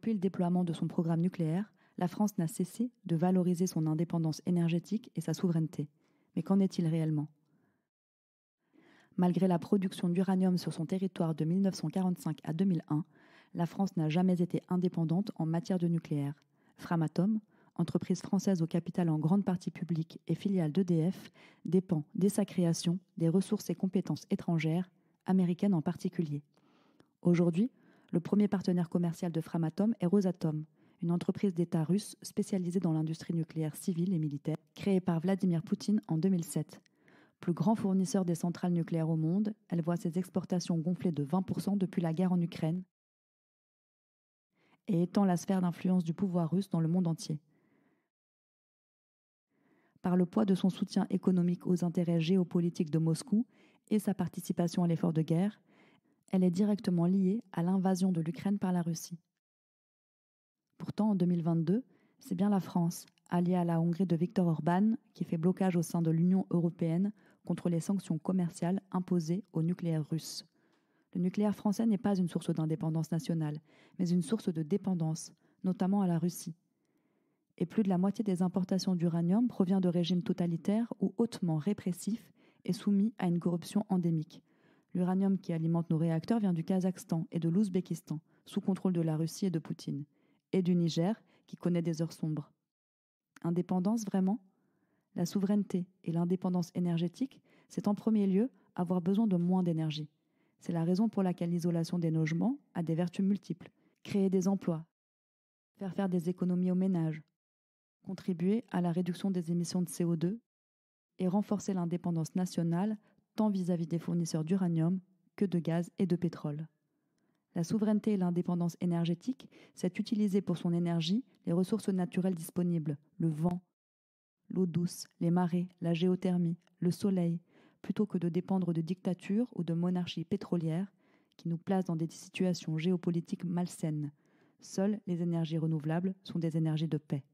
Depuis le déploiement de son programme nucléaire, la France n'a cessé de valoriser son indépendance énergétique et sa souveraineté. Mais qu'en est-il réellement Malgré la production d'uranium sur son territoire de 1945 à 2001, la France n'a jamais été indépendante en matière de nucléaire. Framatome, entreprise française au capital en grande partie publique et filiale d'EDF, dépend dès sa création des ressources et compétences étrangères, américaines en particulier. Aujourd'hui, le premier partenaire commercial de Framatom est Rosatom, une entreprise d'État russe spécialisée dans l'industrie nucléaire civile et militaire, créée par Vladimir Poutine en 2007. Plus grand fournisseur des centrales nucléaires au monde, elle voit ses exportations gonfler de 20% depuis la guerre en Ukraine et étant la sphère d'influence du pouvoir russe dans le monde entier. Par le poids de son soutien économique aux intérêts géopolitiques de Moscou et sa participation à l'effort de guerre, elle est directement liée à l'invasion de l'Ukraine par la Russie. Pourtant, en 2022, c'est bien la France, alliée à la Hongrie de Viktor Orban, qui fait blocage au sein de l'Union européenne contre les sanctions commerciales imposées au nucléaire russe. Le nucléaire français n'est pas une source d'indépendance nationale, mais une source de dépendance, notamment à la Russie. Et plus de la moitié des importations d'uranium provient de régimes totalitaires ou hautement répressifs et soumis à une corruption endémique, L'uranium qui alimente nos réacteurs vient du Kazakhstan et de l'Ouzbékistan, sous contrôle de la Russie et de Poutine, et du Niger, qui connaît des heures sombres. Indépendance vraiment La souveraineté et l'indépendance énergétique, c'est en premier lieu avoir besoin de moins d'énergie. C'est la raison pour laquelle l'isolation des logements a des vertus multiples. Créer des emplois, faire faire des économies aux ménages, contribuer à la réduction des émissions de CO2 et renforcer l'indépendance nationale tant vis-à-vis des fournisseurs d'uranium que de gaz et de pétrole. La souveraineté et l'indépendance énergétique, c'est utiliser pour son énergie les ressources naturelles disponibles, le vent, l'eau douce, les marées, la géothermie, le soleil, plutôt que de dépendre de dictatures ou de monarchies pétrolières qui nous placent dans des situations géopolitiques malsaines. Seules les énergies renouvelables sont des énergies de paix.